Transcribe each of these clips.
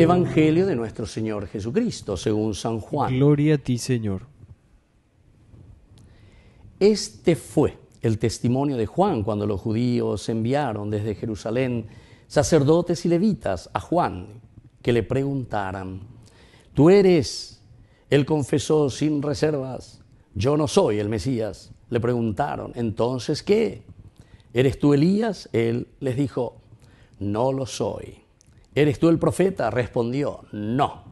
Evangelio de nuestro Señor Jesucristo, según San Juan. Gloria a ti, Señor. Este fue el testimonio de Juan cuando los judíos enviaron desde Jerusalén sacerdotes y levitas a Juan que le preguntaran, tú eres, él confesó sin reservas, yo no soy el Mesías. Le preguntaron, entonces, ¿qué? ¿Eres tú Elías? Él les dijo, no lo soy. ¿Eres tú el profeta? Respondió, no.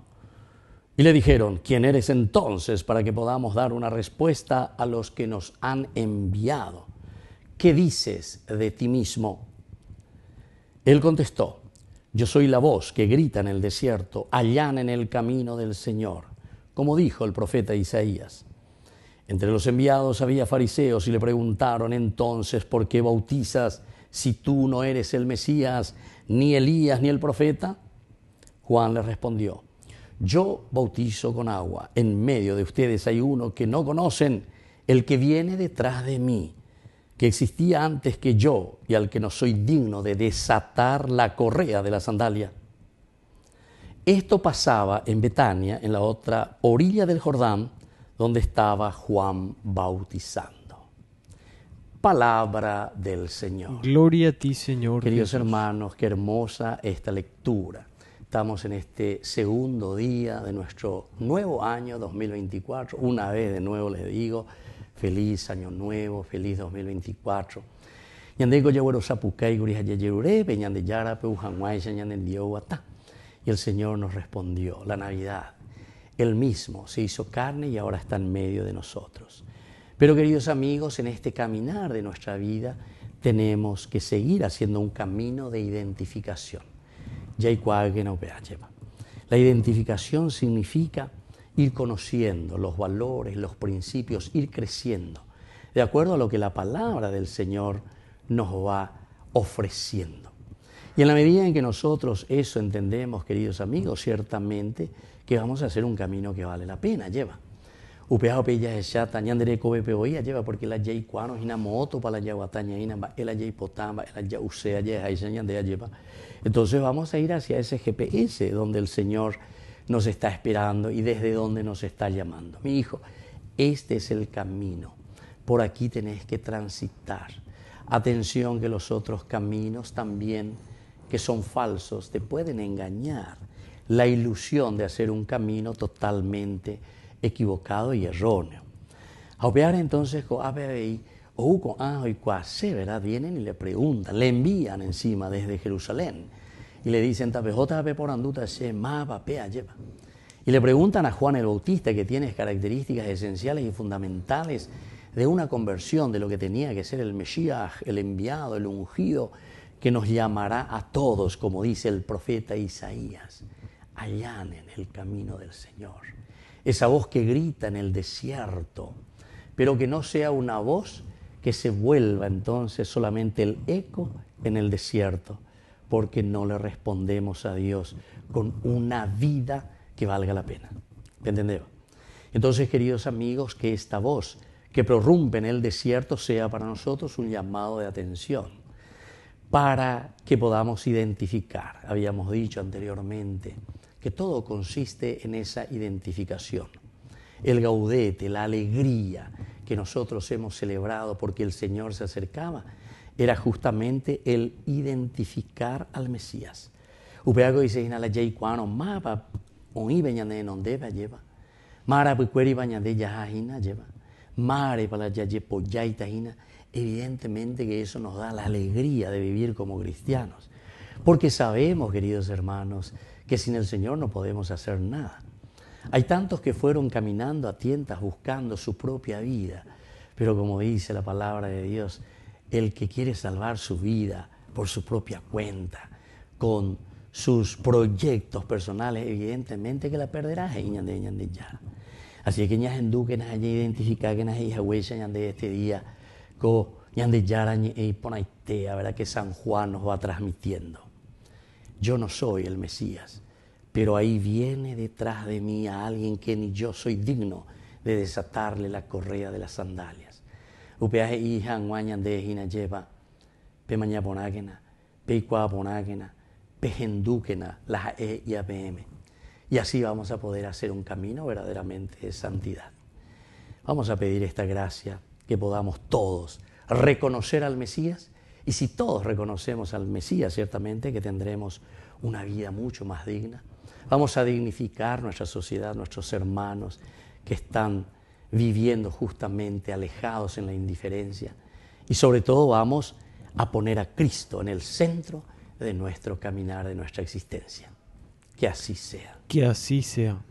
Y le dijeron, ¿quién eres entonces para que podamos dar una respuesta a los que nos han enviado? ¿Qué dices de ti mismo? Él contestó, yo soy la voz que grita en el desierto, allá en el camino del Señor, como dijo el profeta Isaías. Entre los enviados había fariseos y le preguntaron entonces, ¿por qué bautizas? si tú no eres el Mesías, ni Elías, ni el profeta? Juan le respondió, yo bautizo con agua, en medio de ustedes hay uno que no conocen, el que viene detrás de mí, que existía antes que yo y al que no soy digno de desatar la correa de la sandalia. Esto pasaba en Betania, en la otra orilla del Jordán, donde estaba Juan bautizando palabra del Señor. Gloria a ti, Señor. Queridos hermanos, qué hermosa esta lectura. Estamos en este segundo día de nuestro nuevo año 2024. Una vez de nuevo les digo, feliz año nuevo, feliz 2024. Y el Señor nos respondió, la Navidad, Él mismo se hizo carne y ahora está en medio de nosotros. Pero queridos amigos, en este caminar de nuestra vida tenemos que seguir haciendo un camino de identificación. La identificación significa ir conociendo los valores, los principios, ir creciendo, de acuerdo a lo que la palabra del Señor nos va ofreciendo. Y en la medida en que nosotros eso entendemos, queridos amigos, ciertamente que vamos a hacer un camino que vale la pena, lleva ya es ya tañandere kobe peoia lleva porque la jay cuano hina moto para la yaguataña hina ba el jay potamba el ya usea ya haiseñan de lleva. Entonces vamos a ir hacia ese GPS donde el Señor nos está esperando y desde donde nos está llamando. Mi hijo, este es el camino. Por aquí tenés que transitar. Atención que los otros caminos también que son falsos te pueden engañar. La ilusión de hacer un camino totalmente equivocado y erróneo. opear entonces con ABI o con Anjo y Cuase, ¿verdad? Vienen y le preguntan, le envían encima desde Jerusalén y le dicen, Tapejota, por anduta, se lleva. Y le preguntan a Juan el Bautista, que tiene características esenciales y fundamentales de una conversión, de lo que tenía que ser el Mesías, el enviado, el ungido, que nos llamará a todos, como dice el profeta Isaías. allá en el camino del Señor esa voz que grita en el desierto, pero que no sea una voz que se vuelva entonces solamente el eco en el desierto, porque no le respondemos a Dios con una vida que valga la pena. ¿Entendemos? Entonces, queridos amigos, que esta voz que prorrumpe en el desierto sea para nosotros un llamado de atención, para que podamos identificar, habíamos dicho anteriormente, que todo consiste en esa identificación. El gaudete, la alegría que nosotros hemos celebrado porque el Señor se acercaba, era justamente el identificar al Mesías. evidentemente que eso nos da la alegría de vivir como cristianos. Porque sabemos, queridos hermanos, que sin el Señor no podemos hacer nada. Hay tantos que fueron caminando a tientas buscando su propia vida, pero como dice la palabra de Dios, el que quiere salvar su vida por su propia cuenta, con sus proyectos personales, evidentemente que la perderá. Así que ñas que nos haya identificado que nas hija huella de este día, co nos de y ponaitea, ¿verdad? Que San Juan nos va transmitiendo. Yo no soy el Mesías, pero ahí viene detrás de mí a alguien que ni yo soy digno de desatarle la correa de las sandalias. Upeaje hija guañan de pe pe pe e y Y así vamos a poder hacer un camino verdaderamente de santidad. Vamos a pedir esta gracia que podamos todos reconocer al Mesías y si todos reconocemos al Mesías, ciertamente que tendremos una vida mucho más digna. Vamos a dignificar nuestra sociedad, nuestros hermanos que están viviendo justamente alejados en la indiferencia. Y sobre todo vamos a poner a Cristo en el centro de nuestro caminar, de nuestra existencia. Que así sea. Que así sea.